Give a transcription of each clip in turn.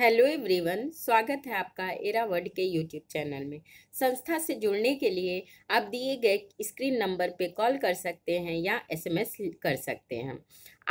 Hello everyone स्वागत है आपका एरा वर्ड के यूट्यूब चैनल में संस्था से जुड़ने के लिए आप दिए गए स्क्रीन नंबर पे कॉल कर सकते हैं या एसएमएस कर सकते हैं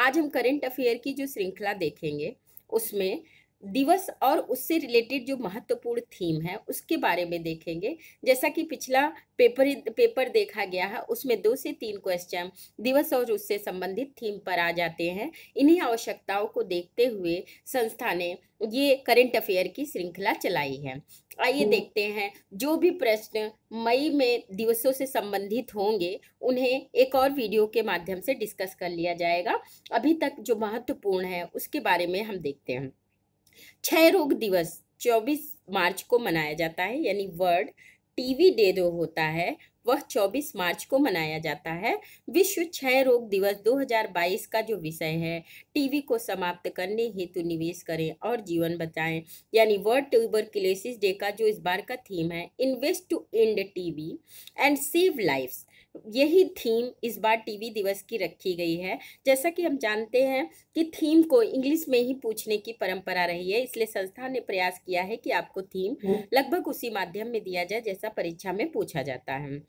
आज हम करंट अफेयर की जो श्रृंखला देखेंगे उसमें दिवस और उससे रिलेटेड जो महत्वपूर्ण थीम है उसके बारे में देखेंगे जैसा कि पिछला पेपर पेपर देखा गया है उसमें दो से तीन क्वेश्चन दिवस और उससे संबंधित थीम पर आ जाते हैं इन्हीं आवश्यकताओं को देखते हुए संस्था ने ये करंट अफेयर की श्रृंखला चलाई है आइए हम्म। देखते हैं जो भी प्रश्न मई में दिवसों से संबंधित होंगे उन्हें एक और वीडियो के माध्यम से डिस्कस कर लिया जाएगा अभी तक जो महत्वपूर्ण है उसके बारे में हम देखते हैं क्षय रोग दिवस 24 मार्च को मनाया जाता है यानी वर्ल्ड टीवी डे जो होता है वह 24 मार्च को मनाया जाता है विश्व क्षय रोग दिवस 2022 का जो विषय है टीवी को समाप्त करने हेतु निवेश करें और जीवन बचाएं यानी वर्ल्ड ट्यूबरकुलेसिस डे का जो इस बार का थीम है invest to end TB and save lives यही थीम इस बार टीवी दिवस की रखी गई है जैसा कि हम जानते हैं कि थीम को इंग्लिश में ही पूछने की परंपरा रही है इसलिए संस्था ने प्रयास किया है कि आपको थीम हम्म। लगभग उसी माध्यम में दिया जाए जैसा परीक्षा में पूछा जाता है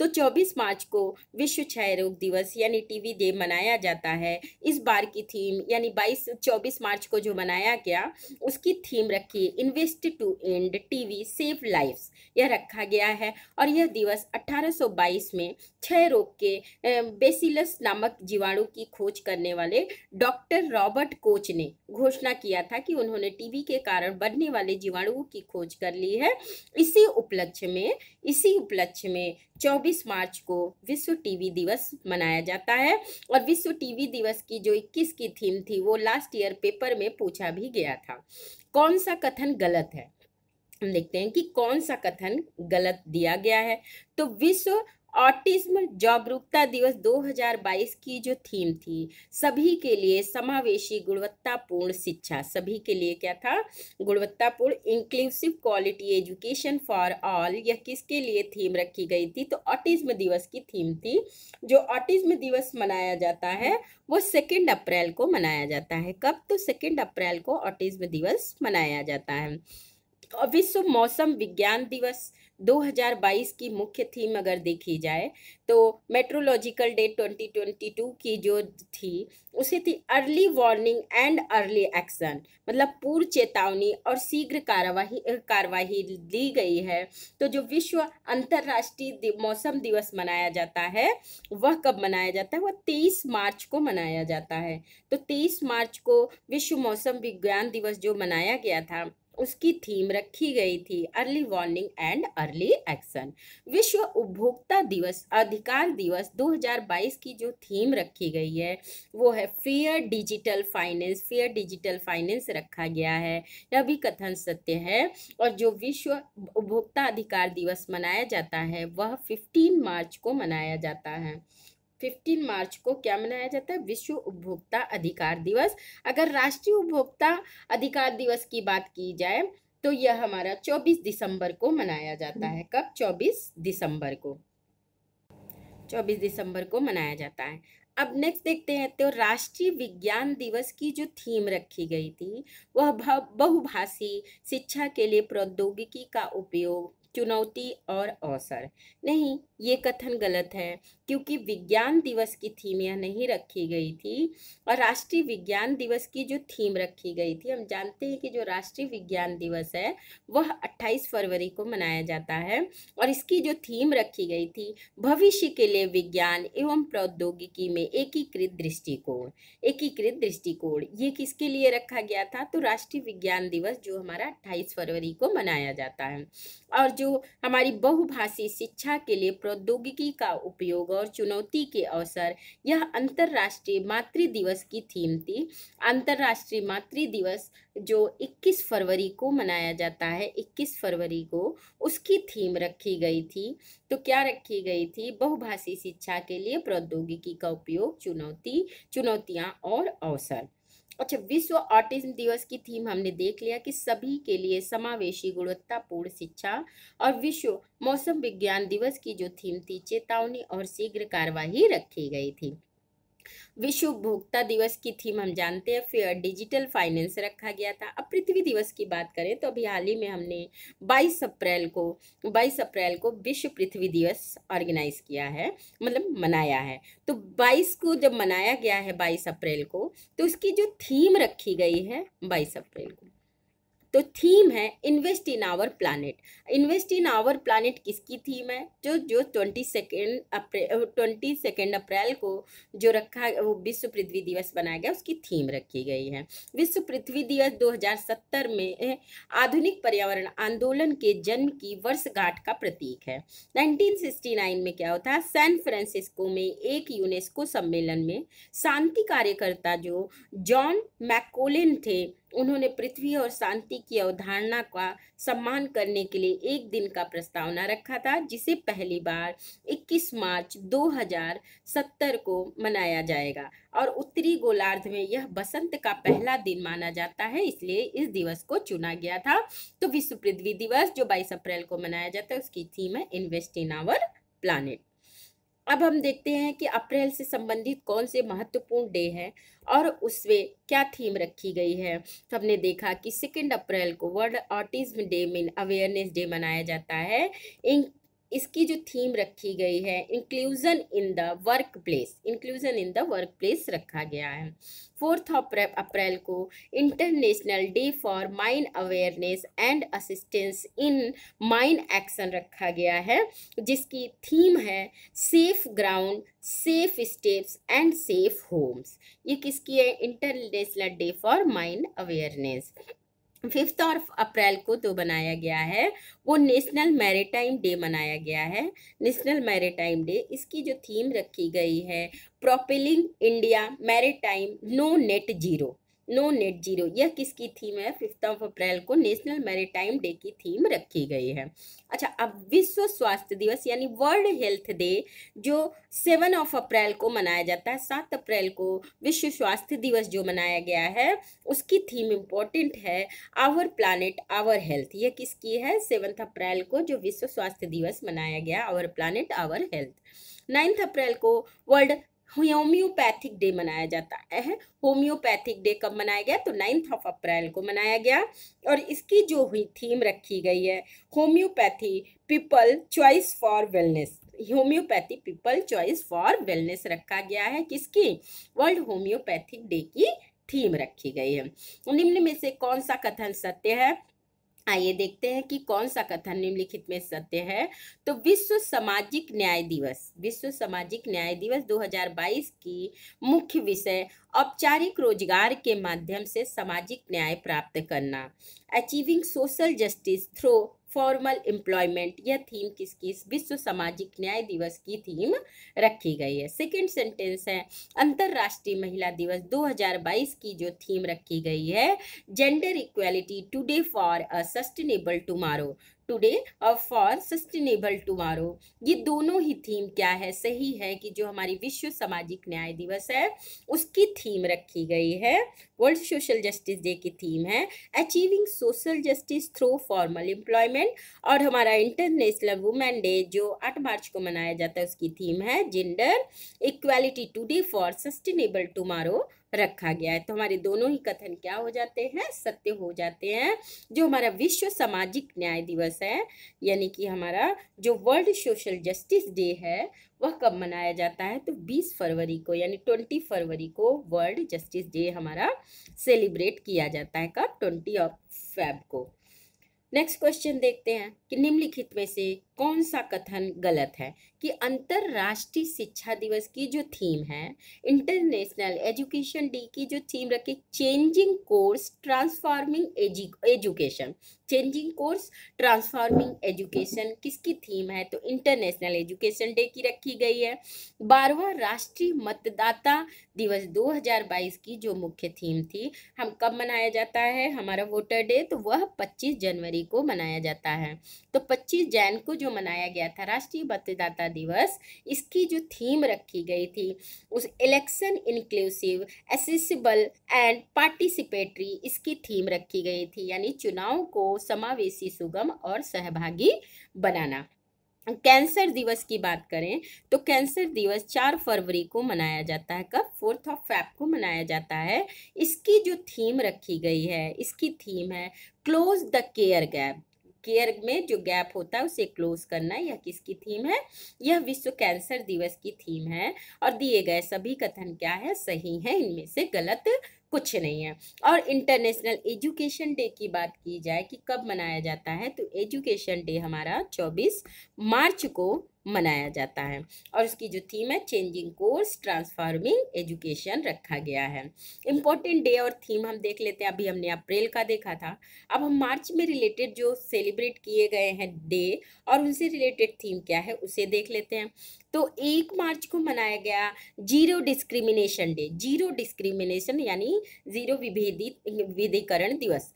तो 24 मार्च को विश्व क्षय रोग दिवस यानी टीवी डे मनाया जाता है इस बार की थीम यानी 22 24 मार्च को जो मनाया गया उसकी थीम रखी invest to end TB save life यह रखा गया है और यह दिवस 1822 में क्षय रोग के बेसिलस नामक जीवाणु की खोज करने वाले डॉक्टर रॉबर्ट कोच ने घोषणा किया था कि उन्होंने टीबी के कारण बनने वाले जीवाणुओं की खोज कर ली है इसी उपलक्ष्य में इसी उपलक्ष्य में 26 मार्च को विश्व टीवी दिवस मनाया जाता है और विश्व टीवी दिवस की जो 21 की थीम थी वो लास्ट ईयर पेपर में पूछा भी गया था कौन सा कथन गलत है हम देखते हैं कि कौन सा कथन गलत दिया गया है तो विश्व ऑटिज्म जागरूकता दिवस 2022 की जो थीम थी सभी के लिए समावेशी गुणवत्तापूर्ण शिक्षा सभी के लिए क्या था गुणवत्तापूर्ण inclusive quality education for all यह किसके लिए थीम रखी गई थी तो ऑटिज्म दिवस की थीम थी जो ऑटिज्म दिवस मनाया जाता है वो सेकेंड अप्रैल को मनाया जाता है कब तो सेकेंड अप्रैल को ऑटिज्म दिवस मनाया जाता है विश्व मौसम विज्ञान दिवस 2022 की मुख्य थीम अगर देखी जाए तो मेट्रोलॉजिकल डे 2022 की जो थी उसे थी early warning and early action मतलब पूर्व चेतावनी और शीघ्र कार्यवाही कार्यवाही ली गई है तो जो विश्व अंतर्राष्ट्रीय मौसम दिवस मनाया जाता है वह कब मनाया जाता है वह 23 मार्च को मनाया जाता है तो 23 मार्च को विश्व मौसम विज्ञान दिवस जो मनाया गया था उसकी थीम रखी गई थी early warning and early action विश्व उपभोक्ता दिवस अधिकार दिवस 2022 की जो थीम रखी गई है वो है fair digital finance fair digital finance रखा गया है यह भी कथन सत्य है और जो विश्व उपभोक्ता अधिकार दिवस मनाया जाता है वह 15 मार्च को मनाया जाता है फिफ्टीन मार्च को क्या मनाया जाता है विश्व उपभोक्ता अधिकार दिवस अगर राष्ट्रीय उपभोक्ता अधिकार दिवस की बात की जाए तो यह हमारा 24 दिसंबर को मनाया जाता है कब 24 दिसंबर को 24 दिसंबर को मनाया जाता है अब नेक्स्ट देखते हैं तो राष्ट्रीय विज्ञान दिवस की जो थीम रखी गई थी वह बहुभाषी शिक्षा के लिए प्रौद्योगिकी का उपयोग चुनौती और अवसर नहीं ये कथन गलत है क्योंकि विज्ञान दिवस की थीम यह नहीं रखी गई थी और राष्ट्रीय विज्ञान दिवस की जो थीम रखी गई थी हम जानते हैं कि जो राष्ट्रीय विज्ञान दिवस है वह 28 फरवरी को मनाया जाता है और इसकी जो थीम रखी गई थी भविष्य के लिए विज्ञान एवं प्रौद्योगिकी में एकीकृत दृष्टिकोण एकीकृत दृष्टिकोण ये किसके लिए रखा गया था तो राष्ट्रीय विज्ञान दिवस जो हमारा अट्ठाईस फरवरी को मनाया जाता है और जो हमारी बहुभाषी शिक्षा के लिए प्रौद्योगिकी का उपयोग और चुनौती के अवसर यह अंतर्राष्ट्रीय मातृ दिवस की थीम थी अंतर्राष्ट्रीय मातृ दिवस जो 21 फरवरी को मनाया जाता है 21 फरवरी को उसकी थीम रखी गई थी तो क्या रखी गई थी बहुभाषी शिक्षा के लिए प्रौद्योगिकी का उपयोग चुनौती चुनौतियाँ और अवसर अच्छा विश्व ऑटिज्म दिवस की थीम हमने देख लिया कि सभी के लिए समावेशी गुणवत्तापूर्ण शिक्षा और विश्व मौसम विज्ञान दिवस की जो थीम थी चेतावनी और शीघ्र कार्यवाही रखी गई थी विश्व उपभोक्ता दिवस की थीम हम जानते हैं फेयर डिजिटल फाइनेंस रखा गया था अब पृथ्वी दिवस की बात करें तो अभी हाल ही में हमने 22 अप्रैल को 22 अप्रैल को विश्व पृथ्वी दिवस ऑर्गेनाइज किया है मतलब मनाया है तो 22 को जब मनाया गया है 22 अप्रैल को तो उसकी जो थीम रखी गई है 22 अप्रैल को तो थीम है invest in our planet invest in our planet किसकी थीम है जो जो twenty second April twenty second April को जो रखा वो विश्व पृथ्वी दिवस बनाया गया उसकी थीम रखी गई है विश्व पृथ्वी दिवस 2070 में आधुनिक पर्यावरण आंदोलन के जन्म की वर्षगांठ का प्रतीक है 1969 में क्या होता है सैन फ्रांसिस्को में एक यूनेस्को सम्मेलन में शांति कार्यकर्ता जो जॉन मैकोलिन थे उन्होंने पृथ्वी और शांति की अवधारणा का सम्मान करने के लिए एक दिन का प्रस्तावना रखा था जिसे पहली बार 21 मार्च 2070 को मनाया जाएगा और उत्तरी गोलार्ध में यह बसंत का पहला दिन माना जाता है इसलिए इस दिवस को चुना गया था तो विश्व पृथ्वी दिवस जो 22 अप्रैल को मनाया जाता है उसकी थीम है इन्वेस्ट इन आवर प्लानिट अब हम देखते हैं कि अप्रैल से संबंधित कौन से महत्वपूर्ण डे हैं और उसमें क्या थीम रखी गई है तो हमने देखा कि सेकेंड अप्रैल को वर्ल्ड ऑटिज्म डे में अवेयरनेस डे मनाया जाता है इन इसकी जो थीम रखी गई है inclusion in the workplace inclusion in the workplace रखा गया है फोर्थ अप्रैल को international day for mine awareness and assistance in mine action रखा गया है जिसकी थीम है safe ground safe steps and safe homes ये किसकी है international day for mine awareness fifth और अप्रैल को जो तो बनाया गया है वो नेशनल मैरिटाइम डे मनाया गया है नेशनल मैरिटाइम डे इसकी जो थीम रखी गई है propelling India maritime no net zero no net zero यह किसकी थीम है फिफ्थ ऑफ अप्रैल को नेशनल मैरिटाइम डे की थीम रखी गई है अच्छा अब विश्व स्वास्थ्य दिवस यानी वर्ल्ड हेल्थ डे जो सेवन ऑफ अप्रैल को मनाया जाता है सात अप्रैल को विश्व स्वास्थ्य दिवस जो मनाया गया है उसकी थीम इम्पोर्टेंट है आवर प्लानट आवर हेल्थ यह किसकी है सेवन्थ अप्रैल को जो विश्व स्वास्थ्य दिवस मनाया गया our planet our health ninth April को वर्ल्ड होम्योपैथिक डे मनाया जाता है होम्योपैथिक डे कब मनाया गया तो नाइन्थ ऑफ अप्रैल को मनाया गया और इसकी जो हुई थीम रखी गई है homeopathy people choice for wellness homeopathy people choice for wellness रखा गया है किसकी वर्ल्ड होम्योपैथिक डे की थीम रखी गई है निम्न में से कौन सा कथन सत्य है आइए देखते हैं कि कौन सा कथन निम्नलिखित में सत्य है तो विश्व सामाजिक न्याय दिवस विश्व सामाजिक न्याय दिवस 2022 की मुख्य विषय औपचारिक रोजगार के माध्यम से सामाजिक न्याय प्राप्त करना achieving social justice through formal employment यह थीम किसकी विश्व सामाजिक न्याय दिवस की थीम रखी गई है सेकंड सेंटेंस है अंतर्राष्ट्रीय महिला दिवस 2022 की जो थीम रखी गई है gender equality today for a sustainable tomorrow today और फॉर सस्टेनेबल टुमारो ये दोनों ही थीम क्या है सही है कि जो हमारी विश्व सामाजिक न्याय दिवस है उसकी थीम रखी गई है वर्ल्ड सोशल जस्टिस डे की थीम है achieving social justice through formal employment और हमारा इंटरनेशनल वुमेन डे जो आठ मार्च को मनाया जाता है उसकी थीम है gender equality today for sustainable tomorrow रखा गया है तो हमारे दोनों ही कथन क्या हो जाते हैं सत्य हो जाते हैं जो हमारा विश्व सामाजिक न्याय दिवस है यानी कि हमारा जो वर्ल्ड सोशल जस्टिस डे है वह कब मनाया जाता है तो 20 फरवरी को यानी 20 फरवरी को वर्ल्ड जस्टिस डे हमारा सेलिब्रेट किया जाता है कब 20 ऑफ फेब को नेक्स्ट क्वेश्चन देखते हैं कि निम्नलिखित में से कौन सा कथन गलत है कि अंतर्राष्ट्रीय शिक्षा दिवस की जो थीम है इंटरनेशनल एजुकेशन डे की जो थीम रखी changing course transforming education changing course transforming education किसकी थीम है तो इंटरनेशनल एजुकेशन डे की रखी गई है बारहवा राष्ट्रीय मतदाता दिवस 2022 की जो मुख्य थीम थी हम कब मनाया जाता है हमारा वोटर डे तो वह 25 जनवरी को मनाया जाता है तो 25 जैन को जो जो मनाया गया था राष्ट्रीय मतदाता दिवस इसकी जो थीम रखी गई थी उस election inclusive accessible and participatory इसकी थीम रखी गई थी यानी चुनाव को समावेशी सुगम और सहभागी बनाना कैंसर दिवस की बात करें तो कैंसर दिवस चार फरवरी को मनाया जाता है कब फोर्थ ऑफ फैप को मनाया जाता है इसकी जो थीम रखी गई है इसकी थीम है close the care gap care में जो गैप होता है उसे क्लोज करना यह किसकी थीम है यह विश्व कैंसर दिवस की थीम है और दिए गए सभी कथन क्या है सही है इनमें से गलत कुछ नहीं है और इंटरनेशनल एजुकेशन डे की बात की जाए कि कब मनाया जाता है तो एजुकेशन डे हमारा 24 मार्च को मनाया जाता है और इसकी जो थीम है चेंजिंग कोर्स ट्रांसफॉर्मिंग एजुकेशन रखा गया है इम्पोर्टेंट डे और थीम हम देख लेते हैं अभी हमने अप्रैल का देखा था अब हम मार्च में रिलेटेड जो सेलिब्रेट किए गए हैं डे और उनसे रिलेटेड थीम क्या है उसे देख लेते हैं तो एक मार्च को मनाया गया zero discrimination day zero discrimination यानी जीरो विभेदित विधिकरण दिवस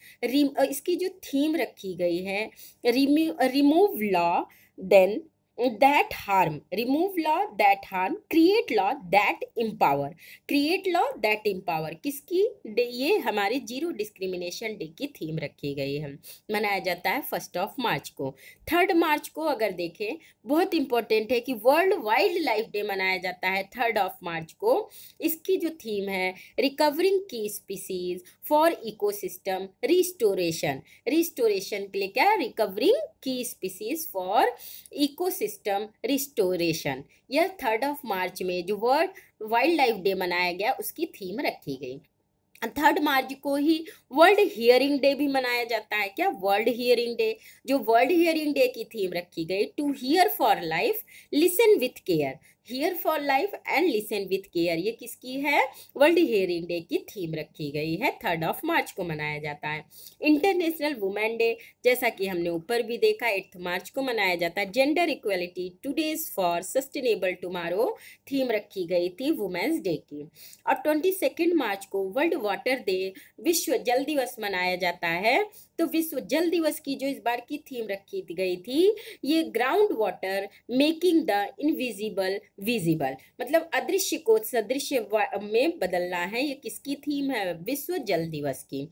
इसकी जो थीम रखी गई है remove law then that harm remove law that harm create law that empower create law that empower किसकी डे ये हमारे जीरो डिस्क्रिमिनेशन डे की थीम रखी गई है मनाया जाता है फर्स्ट ऑफ मार्च को थर्ड मार्च को अगर देखें बहुत इंपॉर्टेंट है कि वर्ल्ड वाइल्ड लाइफ डे मनाया जाता है थर्ड ऑफ मार्च को इसकी जो थीम है recovering key species for ecosystem restoration restoration के लिए क्या recovering key species for system system restoration यह थर्ड ऑफ मार्च में जो वर्ल्ड वाइल्ड लाइफ डे मनाया गया उसकी थीम रखी गई थर्ड मार्च को ही वर्ल्ड हियरिंग डे भी मनाया जाता है क्या वर्ल्ड हियरिंग डे जो वर्ल्ड हियरिंग डे की थीम रखी गई to hear for life listen with care hear for life and listen with care ये किसकी है वर्ल्ड हेयरिंग डे की थीम रखी गई है थर्ड ऑफ मार्च को मनाया जाता है इंटरनेशनल वुमेन डे जैसा कि हमने ऊपर भी देखा एट्थ मार्च को मनाया जाता है gender equality today's for sustainable tomorrow theme रखी गई थी वुमेन्स डे की और ट्वेंटी सेकेंड मार्च को वर्ल्ड वाटर डे विश्व जल दिवस मनाया जाता है तो विश्व जल दिवस की जो इस बार की थीम रखी गई थी ये groundwater making the invisible visible मतलब अदृश्य को सदृश्य में बदलना है ये किसकी थीम है विश्व जल दिवस की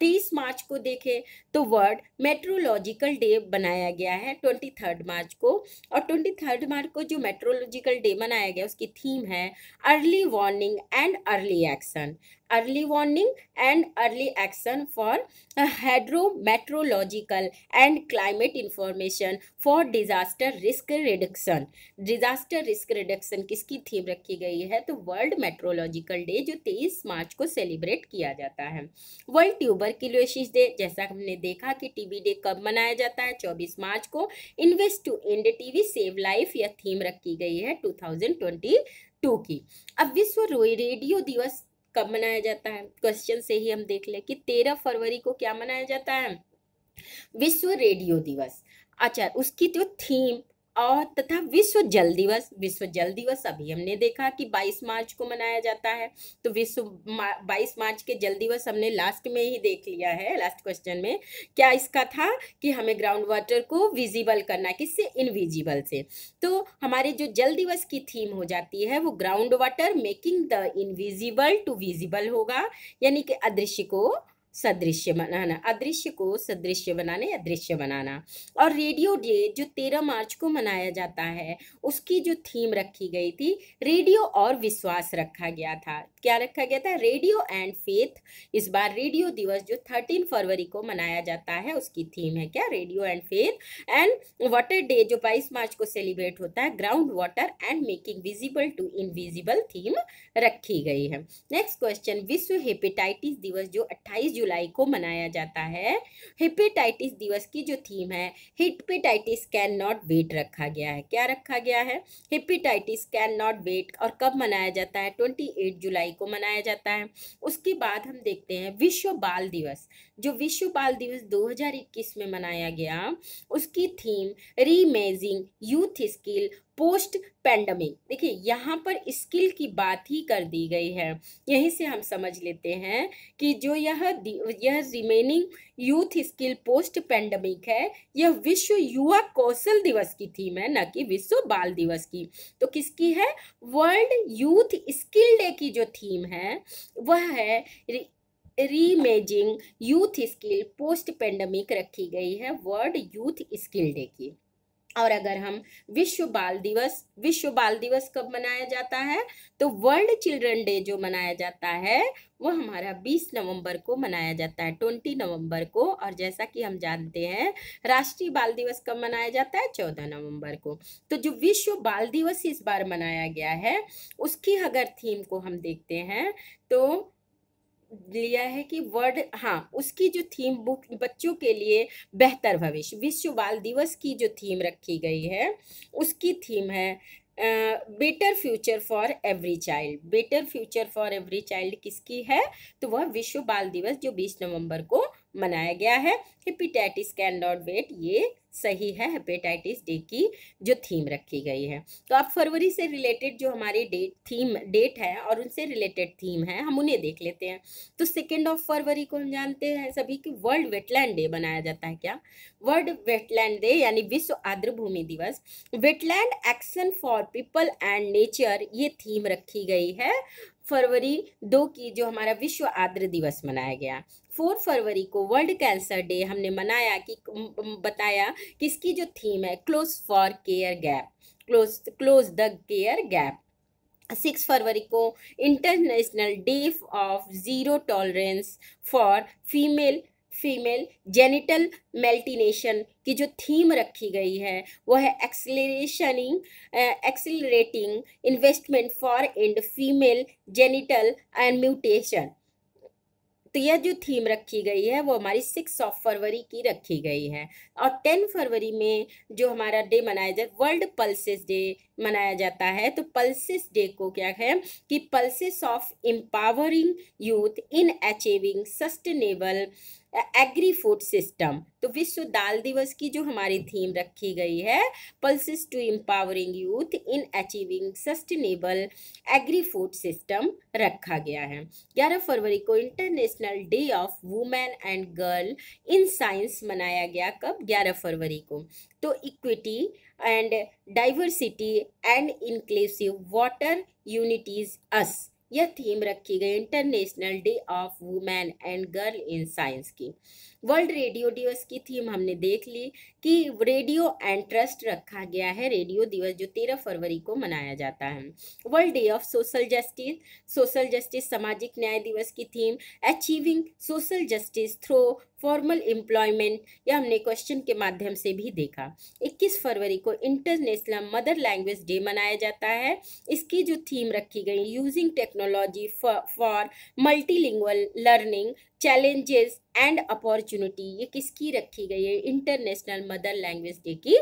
तीस मार्च को देखें तो वर्ल्ड मेट्रोलॉजिकल डे बनाया गया है ट्वेंटी थर्ड मार्च को और ट्वेंटी थर्ड मार्च को जो मेट्रोलॉजिकल डे मनाया गया उसकी थीम है early warning and early action early warning and early action for hydrometeorological and climate information for disaster risk reduction disaster risk reduction किसकी theme रखी गई है तो वर्ल्ड मेट्रोलॉजिकल डे जो 23 मार्च को सेलिब्रेट किया जाता है वर्ल्ड ट्यूबरक्यूलोसिस डे जैसा हमने देखा कि टीबी डे कब मनाया जाता है 24 मार्च को invest to end TB save life यह थीम रखी गई है 2022 की अब विश्व रेडियो दिवस कब मनाया जाता है क्वेश्चन से ही हम देख ले कि तेरह फरवरी को क्या मनाया जाता है विश्व रेडियो दिवस अच्छा उसकी जो थीम और तथा विश्व जल दिवस विश्व जल दिवस अभी हमने देखा कि 22 मार्च को मनाया जाता है तो विश्व मा, 22 मार्च के जल दिवस हमने लास्ट में ही देख लिया है लास्ट क्वेश्चन में क्या इसका था कि हमें ग्राउंड वाटर को विजिबल करना किससे इनविजिबल से तो हमारे जो जल दिवस की थीम हो जाती है वो groundwater making the invisible to visible होगा यानी कि अदृश्य को सदृश्य बनाना अदृश्य को सदृश्य बनाने या दृश्य बनाना और रेडियो डे जो तेरह मार्च को मनाया जाता है उसकी जो थीम रखी गई थी रेडियो और विश्वास रखा गया था क्या रखा गया था रेडियो एंड फेथ इस बार रेडियो दिवस जो थर्टीन फरवरी को मनाया जाता है उसकी थीम है क्या radio and faith and water day जो बाईस मार्च को सेलिब्रेट होता है groundwater and making visible to invisible theme रखी गई है नेक्स्ट क्वेश्चन विश्व हेपेटाइटिस दिवस जो अट्ठाईस जुलाई को मनाया जाता है हिपेटाइटिस दिवस की जो थीम है हिपेटाइटिस कैन नॉट वेट रखा गया है क्या रखा गया है हिपेटाइटिस कैन नॉट वेट और कब मनाया जाता है ट्वेंटी एट जुलाई को मनाया जाता है उसके बाद हम देखते हैं विश्व बाल दिवस जो विश्व बाल दिवस 2021 में मनाया गया उसकी theme reimagining youth skill post pandemic देखिए यहाँ पर स्किल की बात ही कर दी गई है यहीं से हम समझ लेते हैं कि जो यह यह remaining youth skill post pandemic है यह विश्व युवा कौशल दिवस की थीम है न कि विश्व बाल दिवस की तो किसकी है वर्ल्ड यूथ स्किल डे की जो थीम है वह है reimagining youth skill post pandemic रखी गई है वर्ल्ड यूथ स्किल डे की और अगर हम विश्व बाल दिवस विश्व बाल दिवस कब मनाया जाता है तो वर्ल्ड चिल्ड्रन डे जो मनाया जाता है वह हमारा 20 नवंबर को मनाया जाता है 20 नवंबर को और जैसा कि हम जानते हैं राष्ट्रीय बाल दिवस कब मनाया जाता है 14 नवंबर को तो जो विश्व बाल दिवस इस बार मनाया गया है उसकी अगर थीम को हम देखते हैं तो लिया है कि वर्ड हाँ उसकी जो थीम बुक बच्चों के लिए बेहतर भविष्य विश्व बाल दिवस की जो थीम रखी गई है उसकी थीम है better future for every child better future for every child किसकी है तो वह विश्व बाल दिवस जो 20 नवंबर को मनाया गया है हिपिटाइटिस कैन नॉट वेट ये सही है हेपेटाइटिस डे की जो थीम रखी गई है तो आप फरवरी से रिलेटेड जो हमारी डेट थीम डेट है और उनसे रिलेटेड थीम है हम उन्हें देख लेते हैं तो सेकेंड ऑफ फरवरी को हम जानते हैं सभी कि वर्ल्ड वेटलैंड डे बनाया जाता है क्या वर्ल्ड वेटलैंड डे यानी विश्व आर्द्र भूमि दिवस wetland action for people and nature ये थीम रखी गई है फरवरी दो की जो हमारा विश्व आर्द्र दिवस मनाया गया फोर फरवरी को वर्ल्ड कैंसर डे हमने मनाया कि बताया कि इसकी जो थीम है close for care gap close close the care gap six फरवरी को international day of zero tolerance for female female genital mutilation की जो थीम रखी गई है वो है एक्सलेशनिंग accelerating investment for and female genital and mutation तो यह जो थीम रखी गई है वो हमारी सिक्स ऑफ फरवरी की रखी गई है और टेन फरवरी में जो हमारा डे मनाया जाए वर्ल्ड पल्सेस डे मनाया जाता है तो पल्सेस डे को क्या है कि pulses of empowering youth in achieving sustainable agri food system तो विश्व दाल दिवस की जो हमारी थीम रखी गई है pulses to empowering youth in achieving sustainable agri food system रखा गया है 11 फरवरी को international day of women and girl in science मनाया गया कब 11 फरवरी को तो equity and diversity and inclusive water unities us यह थीम रखी गई international day of women and girl in science की वर्ल्ड रेडियो दिवस की थीम हमने देख ली कि रेडियो एंड ट्रस्ट रखा गया है रेडियो दिवस जो तेरह फरवरी को मनाया जाता है world day of social justice social justice सामाजिक न्याय दिवस की theme achieving social justice through formal employment यह हमने क्वेश्चन के माध्यम से भी देखा 21 फरवरी को इंटरनेशनल मदर लैंग्वेज डे मनाया जाता है इसकी जो थीम रखी गई using technology for multilingual learning challenges and opportunity ये किसकी रखी गई है इंटरनेशनल मदर लैंग्वेज डे की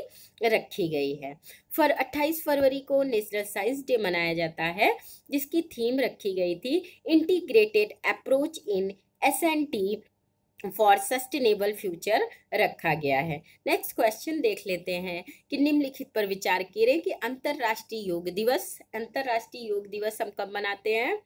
रखी गई है फर 28 फरवरी को नेशनल साइंस डे मनाया जाता है जिसकी थीम रखी गई थी integrated approach in S N T for sustainable future रखा गया है नेक्स्ट क्वेश्चन देख लेते हैं कि निम्नलिखित पर विचार करें कि अंतर्राष्ट्रीय योग दिवस अंतर्राष्ट्रीय योग दिवस हम कब मनाते हैं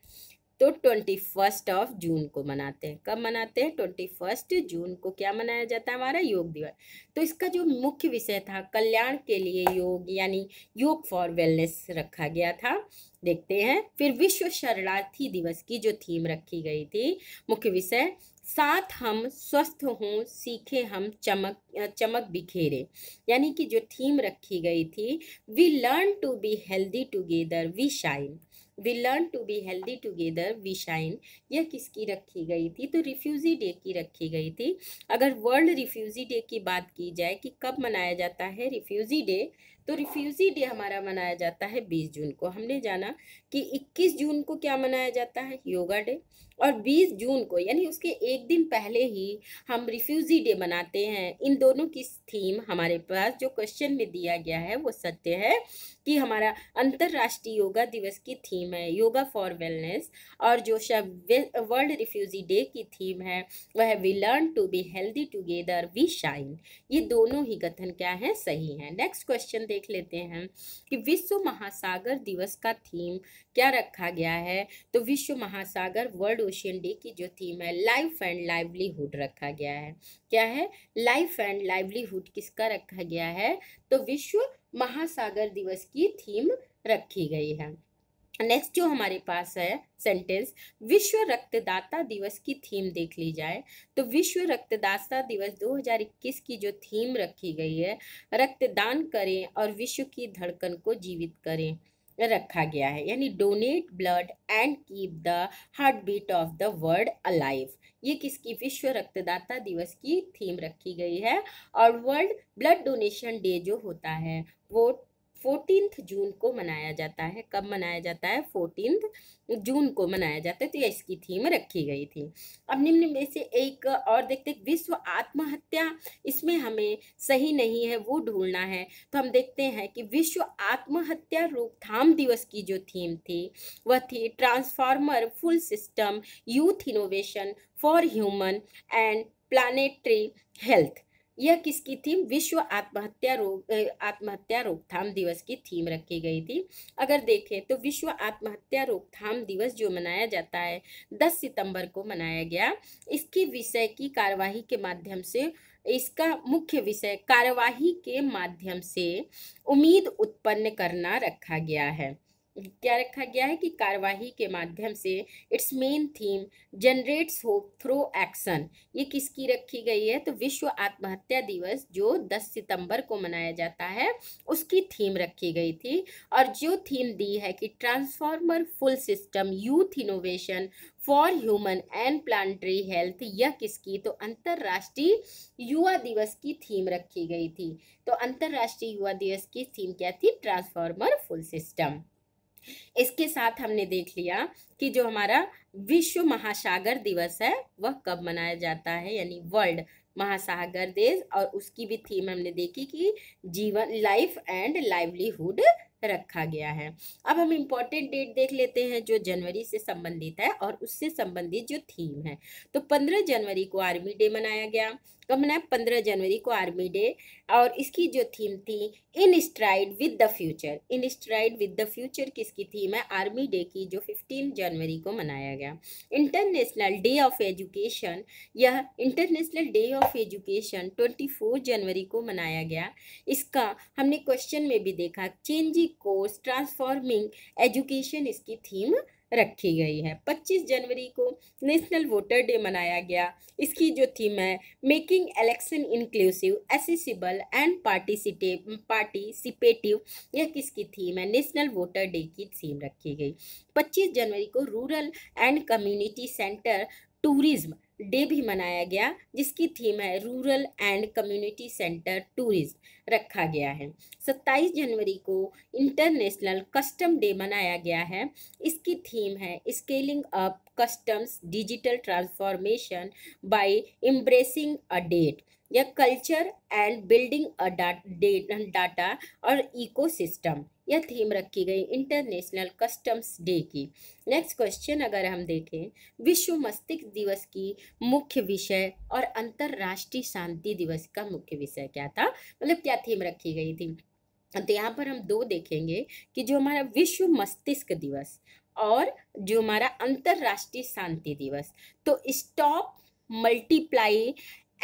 तो ट्वेंटी फर्स्ट ऑफ जून को मनाते हैं कब मनाते हैं ट्वेंटी फर्स्ट जून को क्या मनाया जाता है हमारा योग दिवस तो इसका जो मुख्य विषय था कल्याण के लिए योग यानी योग फॉर वेलनेस रखा गया था देखते हैं फिर विश्व शरणार्थी दिवस की जो थीम रखी गई थी मुख्य विषय साथ हम स्वस्थ हों सीखे हम चमक चमक बिखेरे यानी कि जो थीम रखी गई थी we learn to be healthy together we shine we learn to be healthy together we shine यह किसकी रखी गई थी तो रिफ्यूज़ी डे की रखी गई थी अगर वर्ल्ड रिफ्यूज़ी डे की बात की जाए कि कब मनाया जाता है रिफ्यूज़ी डे तो रिफ्यूज़ी डे हमारा मनाया जाता है बीस जून को हमने जाना कि इक्कीस जून को क्या मनाया जाता है योगा डे और 20 जून को यानी उसके एक दिन पहले ही हम रिफ्यूजी डे मनाते हैं इन दोनों की थीम हमारे पास जो क्वेश्चन में दिया गया है वो सत्य है कि हमारा अंतर्राष्ट्रीय योगा दिवस की थीम है योगा फॉर वेलनेस और जो वर्ल्ड रिफ्यूजी डे की थीम है वह we learn to be healthy together we shine ये दोनों ही कथन क्या है सही है नेक्स्ट क्वेश्चन देख लेते हैं कि विश्व महासागर दिवस का थीम क्या रखा गया है तो विश्व महासागर वर्ल्ड ओशियन डे की जो थीम है लाइफ एंड लाइवलीहुड रखा गया है क्या है लाइफ एंड लाइवलीहुड किसका रखा गया है तो विश्व महासागर दिवस की थीम रखी गई है नेक्स्ट जो हमारे पास है सेंटेंस विश्व रक्तदाता दिवस की थीम देख ली जाए तो विश्व रक्तदाता दिवस 2021 की जो थीम रखी गई है रक्तदान करें और विश्व की धड़कन को जीवित करें रखा गया है यानी donate blood and keep the heart beat of the world alive ये किसकी विश्व रक्तदाता दिवस की थीम रखी गई है और वर्ल्ड ब्लड डोनेशन डे जो होता है वो फोर्टीन जून को मनाया जाता है कब मनाया जाता है फोर्टीन जून को मनाया जाता है तो यह इसकी थीम रखी गई थी अब निम्न में से एक और देखते विश्व आत्महत्या इसमें हमें सही नहीं है वो ढूंढना है तो हम देखते हैं कि विश्व आत्महत्या रोकथाम दिवस की जो थीम थी वह थी transformer full system youth innovation for human and planetary health यह किसकी थीम विश्व आत्महत्या रोग आत्महत्या रोकथाम दिवस की थीम रखी गई थी अगर देखें तो विश्व आत्महत्या रोकथाम दिवस जो मनाया जाता है 10 सितंबर को मनाया गया इसके विषय की कार्यवाही के माध्यम से इसका मुख्य विषय कार्यवाही के माध्यम से उम्मीद उत्पन्न करना रखा गया है क्या रखा गया है कि कार्यवाही के माध्यम से it's main theme generates hope through action ये किसकी रखी गई है तो विश्व आत्महत्या दिवस जो 10 सितंबर को मनाया जाता है उसकी थीम रखी गई थी और जो थीम दी है कि transformer full system youth innovation for human and planetary health यह किसकी तो अंतर्राष्ट्रीय युवा दिवस की थीम रखी गई थी तो अंतर्राष्ट्रीय युवा दिवस की थीम क्या थी ट्रांसफॉर्मर फुल सिस्टम इसके साथ हमने देख लिया कि जो हमारा विश्व महासागर दिवस है वह कब मनाया जाता है यानी वर्ल्ड महासागर देश और उसकी भी थीम हमने देखी कि जीवन लाइफ एंड लाइवलीहुड रखा गया है अब हम इम्पोर्टेंट डेट देख लेते हैं जो जनवरी से संबंधित है और उससे संबंधित जो थीम है तो पंद्रह जनवरी को आर्मी डे मनाया गया तो हमने पंद्रह जनवरी को आर्मी डे और इसकी जो थीम थी in stride with the future in stride with the future किसकी थीम है आर्मी डे की जो फिफ्टीन जनवरी को मनाया गया इंटरनेशनल डे ऑफ एजुकेशन यह international day of education twenty four जनवरी को मनाया गया इसका हमने क्वेश्चन में भी देखा चेंजिंग कोर्स ट्रांसफॉर्मिंग एजुकेशन इसकी थीम रखी गई है 25 जनवरी को नेशनल वोटर डे मनाया गया इसकी जो थीम है making election inclusive accessible and पार्टिसिटे पार्टिसिपेटिव यह किसकी थीम है नेशनल वोटर डे की थीम रखी गई 25 जनवरी को rural and community centre tourism day भी मनाया गया जिसकी थीम है rural and community centre tourism रखा गया है 27 जनवरी को इंटरनेशनल कस्टम डे मनाया गया है इसकी थीम है scaling up customs digital transformation by embracing a data culture and building a data और इकोसिस्टम यह थीम रखी गई इंटरनेशनल कस्टम्स डे की नेक्स्ट क्वेश्चन अगर हम देखें विश्व मस्तिष्क दिवस की मुख्य विषय और अंतर्राष्ट्रीय शांति दिवस का मुख्य विषय क्या था मतलब क्या थीम रखी गई थी तो यहाँ पर हम दो देखेंगे कि जो हमारा विश्व मस्तिष्क दिवस और जो हमारा अंतर्राष्ट्रीय शांति दिवस तो स्टॉप मल्टीप्लाई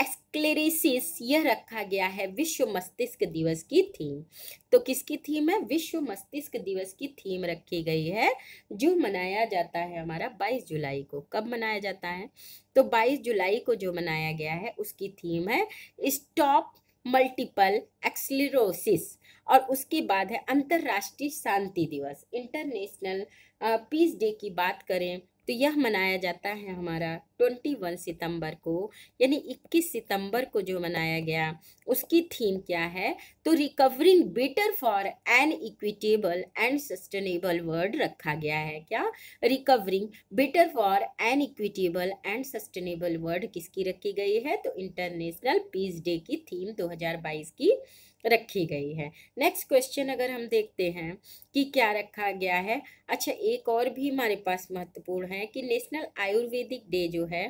एक्सक्लेरिसिस यह रखा गया है विश्व मस्तिष्क दिवस की थीम तो किसकी थीम है विश्व मस्तिष्क दिवस की थीम रखी गई है जो मनाया जाता है हमारा 22 जुलाई को कब मनाया जाता है तो 22 जुलाई को जो मनाया गया है उसकी थीम है स्टॉप मल्टीपल एक्सलेरोसिस और उसके बाद है अंतर्राष्ट्रीय शांति दिवस इंटरनेशनल पीस डे की बात करें तो यह मनाया जाता है हमारा ट्वेंटी वन सितम्बर को यानी इक्कीस सितम्बर को जो मनाया गया उसकी थीम क्या है तो recovering better for an equitable and sustainable world रखा गया है क्या recovering better for an equitable and sustainable world किसकी रखी गई है तो इंटरनेशनल पीस डे की थीम 2022 की रखी गई है नेक्स्ट क्वेश्चन अगर हम देखते हैं कि क्या रखा गया है अच्छा एक और भी हमारे पास महत्वपूर्ण है कि नेशनल आयुर्वेदिक डे जो है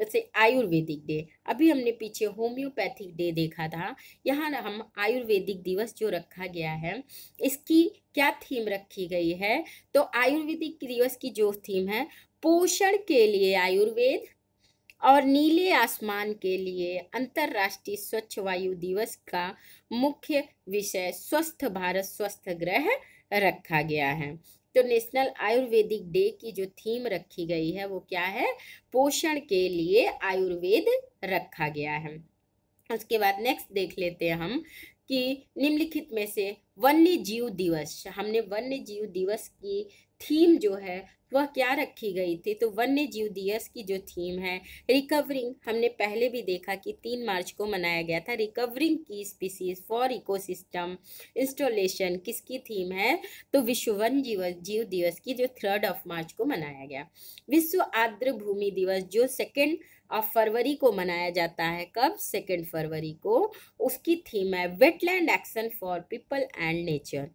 जैसे आयुर्वेदिक डे अभी हमने पीछे होम्योपैथिक डे देखा था यहाँ हम आयुर्वेदिक दिवस जो रखा गया है इसकी क्या थीम रखी गई है तो आयुर्वेदिक दिवस की जो थीम है पोषण के लिए आयुर्वेद और नीले आसमान के लिए अंतर्राष्ट्रीय स्वच्छ वायु दिवस का मुख्य विषय स्वस्थ भारत स्वस्थ ग्रह रखा गया है तो नेशनल आयुर्वेदिक डे की जो थीम रखी गई है वो क्या है पोषण के लिए आयुर्वेद रखा गया है उसके बाद नेक्स्ट देख लेते हैं हम कि निम्नलिखित में से वन्य जीव दिवस हमने वन्य जीव दिवस की थीम जो है वह क्या रखी गई थी तो वन्य जीव दिवस की जो थीम है रिकवरिंग हमने पहले भी देखा कि तीन मार्च को मनाया गया था recovering key species for ecosystem installation किसकी थीम है तो विश्व वन जीव जीव दिवस की जो थर्ड ऑफ मार्च को मनाया गया विश्व आर्द्र भूमि दिवस जो सेकेंड ऑफ फरवरी को मनाया जाता है कब सेकेंड फरवरी को उसकी थीम है wetland action for people and nature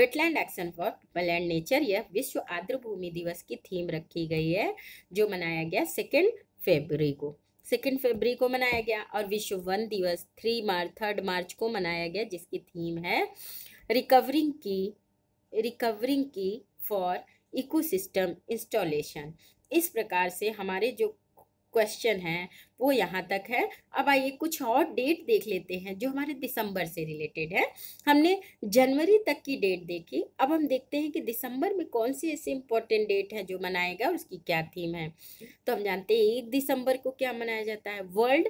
wetland action for people and nature यह विश्व आर्द्र भूमि दिवस की थीम रखी गई है जो मनाया गया सेकेंड फेबरी को सेकेंड फेबरी को मनाया गया और विश्व वन दिवस थ्री मार्च थर्ड मार्च को मनाया गया जिसकी थीम है रिकवरिंग की रिकवरिंग की फॉर इकोसिस्टम इंस्टॉलेशन इस प्रकार से हमारे जो क्वेश्चन है वो यहाँ तक है अब आइए कुछ और डेट देख लेते हैं जो हमारे दिसंबर से रिलेटेड है हमने जनवरी तक की डेट देखी अब हम देखते हैं कि दिसंबर में कौन सी ऐसी इंपॉर्टेंट डेट है जो मनाएगा और उसकी क्या थीम है तो हम जानते हैं एक दिसंबर को क्या मनाया जाता है वर्ल्ड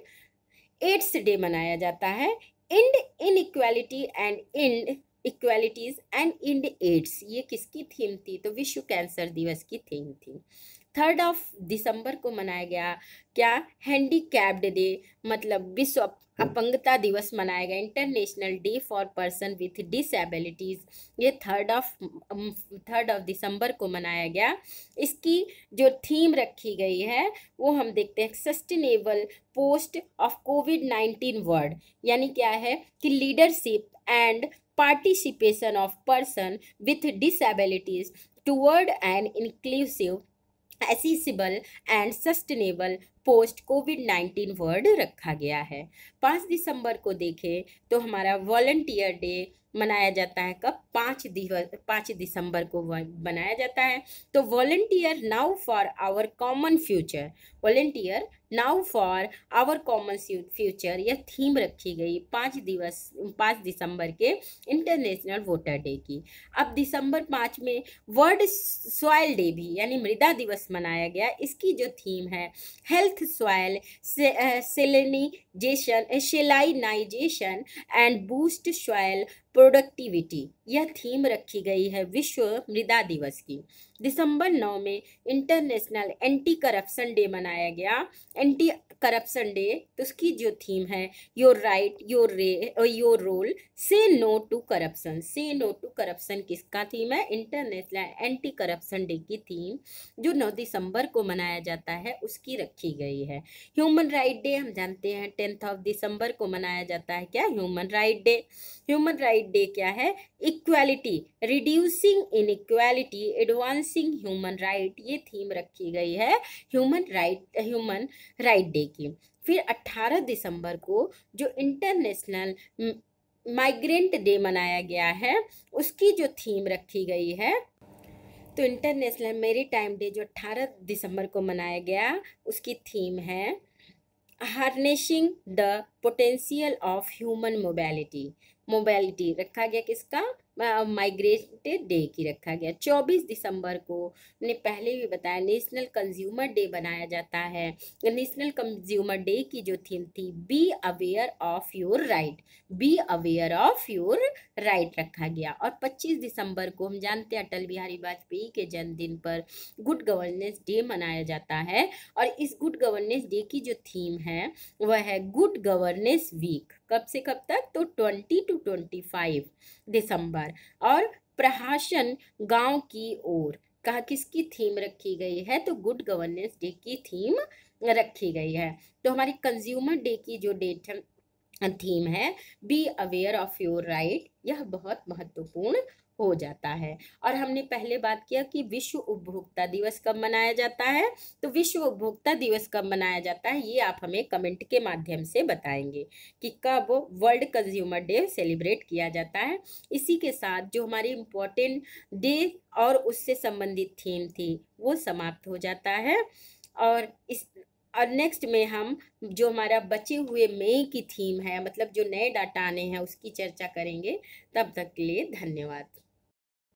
एड्स डे मनाया जाता है end equality and end equalities and end AIDS ये किसकी थीम थी तो विश्व कैंसर दिवस की थीम थी थर्ड ऑफ दिसंबर को मनाया गया क्या हैंडीकैप्ड डे मतलब विश्व अपंगता दिवस मनाया गया international day for person with disabilities ये थर्ड ऑफ थर्ड ऑफ दिसंबर को मनाया गया इसकी जो थीम रखी गई है वो हम देखते हैं sustainable post of COVID nineteen world यानी क्या है कि leadership and participation of person with disabilities toward and inclusive accessible and sustainable post COVID nineteen world रखा गया है पाँच दिसंबर को देखें तो हमारा वॉल्टियर डे मनाया जाता है कब पाँच दिवस पाँच दिसंबर को बनाया जाता है तो volunteer now for our common future volunteer now for our common future यह थीम रखी गई पाँच दिवस पाँच दिसंबर के इंटरनेशनल वोटर डे की अब दिसंबर पाँच में वर्ल्ड सॉयल डे भी यानी मृदा दिवस मनाया गया इसकी जो थीम है हेल्थ सॉयल सेलेनिजेशन salinization and boost soil productivity यह थीम रखी गई है विश्व मृदा दिवस की दिसंबर नौ में इंटरनेशनल एंटी करप्शन डे मनाया गया एंटी करप्शन डे तो उसकी जो थीम है योर राइट योर रे your role say no to corruption say no to corruption किसका थीम है इंटरनेशनल एंटी करप्शन डे की थीम जो नौ दिसंबर को मनाया जाता है उसकी रखी गई है ह्यूमन राइट डे हम जानते हैं टेंथ ऑफ दिसंबर को मनाया जाता है क्या human right day human right day क्या है एक equality reducing inequality advancing human right ये थीम रखी गई है human right human right day की फिर 18 दिसंबर को जो इंटरनेशनल माइग्रेंट डे मनाया गया है उसकी जो थीम रखी गई है तो इंटरनेशनल मेरी टाइम डे जो 18 दिसंबर को मनाया गया उसकी थीम है harnessing the potential of human mobility mobility रखा गया किसका माइग्रेट डे की रखा गया 24 दिसंबर को मैंने पहले भी बताया नेशनल कंज्यूमर डे बनाया जाता है नेशनल कंज्यूमर डे की जो थीम थी be aware of your right be aware of your right रखा गया और 25 दिसंबर को हम जानते हैं अटल बिहारी वाजपेयी के जन्मदिन पर गुड गवर्नेंस डे मनाया जाता है और इस गुड गवर्नेंस डे की जो थीम है वह है गुड गवर्नेंस वीक कब से कब तक तो ट्वेंटी टू ट्वेंटी फाइव दिसंबर पर और प्रहासन गांव की ओर कहा किसकी थीम रखी गई है तो गुड गवर्नेंस डे की थीम रखी गई है तो हमारी कंज्यूमर डे की जो डेट थीम है be aware of your right यह बहुत महत्वपूर्ण हो जाता है और हमने पहले बात किया कि विश्व उपभोक्ता दिवस कब मनाया जाता है तो विश्व उपभोक्ता दिवस कब मनाया जाता है ये आप हमें कमेंट के माध्यम से बताएंगे कि कब वर्ल्ड कंज्यूमर डे सेलिब्रेट किया जाता है इसी के साथ जो हमारी इम्पोर्टेंट डे और उससे संबंधित थीम थी वो समाप्त हो जाता है और इस और नेक्स्ट में हम जो हमारा बचे हुए मई की थीम है मतलब जो नए डाटा आने हैं उसकी चर्चा करेंगे तब तक के लिए धन्यवाद